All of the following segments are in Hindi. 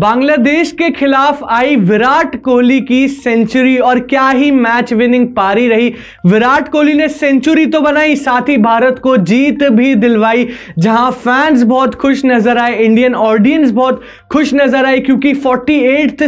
बांग्लादेश के खिलाफ आई विराट कोहली की सेंचुरी और क्या ही मैच विनिंग पारी रही विराट कोहली ने सेंचुरी तो बनाई साथ ही भारत को जीत भी दिलवाई जहां फैंस बहुत खुश नजर आए इंडियन ऑडियंस बहुत खुश नजर आई क्योंकि फोर्टी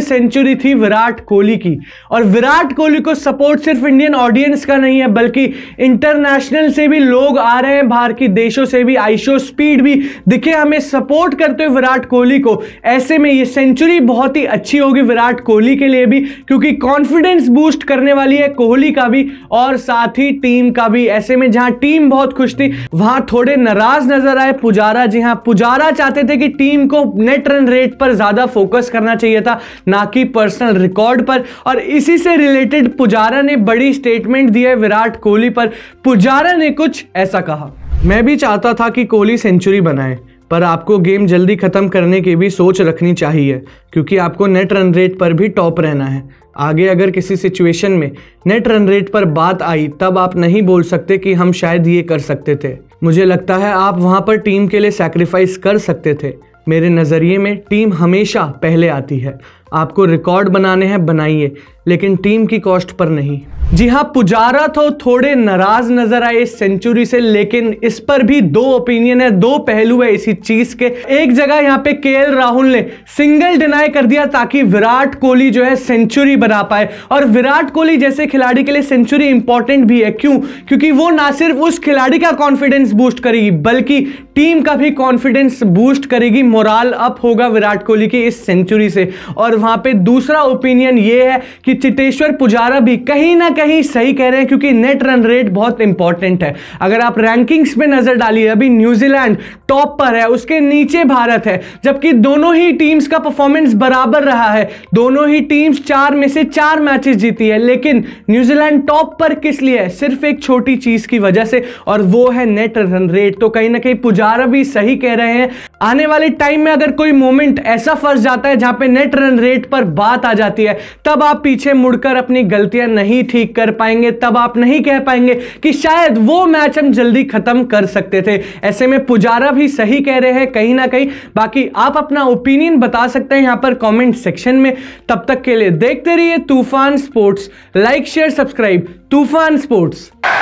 सेंचुरी थी विराट कोहली की और विराट कोहली को सपोर्ट सिर्फ इंडियन ऑडियंस का नहीं है बल्कि इंटरनेशनल से भी लोग आ रहे हैं बाहर के देशों से भी आईशो स्पीड भी दिखे हमें सपोर्ट करते हुए विराट कोहली को ऐसे में ये सेंचुरी बहुत ही अच्छी होगी विराट कोहली के लिए भी क्योंकि कॉन्फिडेंस बूस्ट करने वाली है कोहली का भी और साथ ही टीम का भी ऐसे में जहां टीम बहुत खुश थी वहां थोड़े नाराज नजर आए पुजारा जी हाँ पुजारा चाहते थे कि टीम को नेट रन रेट पर ज्यादा फोकस करना चाहिए था ना कि पर्सनल रिकॉर्ड पर और इसी से रिलेटेड पुजारा ने बड़ी स्टेटमेंट दी है विराट कोहली पर पुजारा ने कुछ ऐसा कहा मैं भी चाहता था कि कोहली सेंचुरी बनाए पर आपको गेम जल्दी ख़त्म करने की भी सोच रखनी चाहिए क्योंकि आपको नेट रन रेट पर भी टॉप रहना है आगे अगर किसी सिचुएशन में नेट रन रेट पर बात आई तब आप नहीं बोल सकते कि हम शायद ये कर सकते थे मुझे लगता है आप वहाँ पर टीम के लिए सेक्रीफाइस कर सकते थे मेरे नज़रिए में टीम हमेशा पहले आती है आपको रिकॉर्ड बनाने हैं बनाइए लेकिन टीम की कॉस्ट पर नहीं जी हाँ पुजारा तो थोड़े नाराज नजर आए इस सेंचुरी से लेकिन इस पर भी दो ओपिनियन है दो पहलू है इसी चीज के एक जगह यहाँ पे के राहुल ने सिंगल डिनाई कर दिया ताकि विराट कोहली जो है सेंचुरी बना पाए और विराट कोहली जैसे खिलाड़ी के लिए सेंचुरी इंपॉर्टेंट भी है क्यों क्योंकि वो ना सिर्फ उस खिलाड़ी का कॉन्फिडेंस बूस्ट करेगी बल्कि टीम का भी कॉन्फिडेंस बूस्ट करेगी मोराल अप होगा विराट कोहली की इस सेंचुरी से और वहां पे दूसरा ओपिनियन ये है कि चितेश्वर पुजारा भी कहीं ना कहीं सही कह रहे हैं क्योंकि नेट रन रेट बहुत इंपॉर्टेंट है अगर आप रैंकिंग्स में नजर डालिए अभी न्यूजीलैंड टॉप पर है उसके नीचे भारत है जबकि दोनों ही टीम्स का परफॉर्मेंस बराबर रहा है दोनों ही टीम्स चार में से चार मैचेस जीती है लेकिन न्यूजीलैंड टॉप पर किस लिए है सिर्फ एक छोटी चीज की वजह से और वो है नेट रन रेट तो कहीं ना कहीं पुजारा भी सही कह रहे हैं आने वाले टाइम में अगर कोई मोमेंट ऐसा फंस जाता है जहां पे नेट रन रेट पर बात आ जाती है तब आप पीछे मुड़कर अपनी गलतियां नहीं ठीक कर पाएंगे तब आप नहीं कह पाएंगे कि शायद वो मैच हम जल्दी खत्म कर सकते थे ऐसे में पुजारा भी सही कह रहे हैं कहीं ना कहीं बाकी आप अपना ओपिनियन बता सकते हैं यहाँ पर कॉमेंट सेक्शन में तब तक के लिए देखते रहिए Toofan sports like share subscribe Toofan sports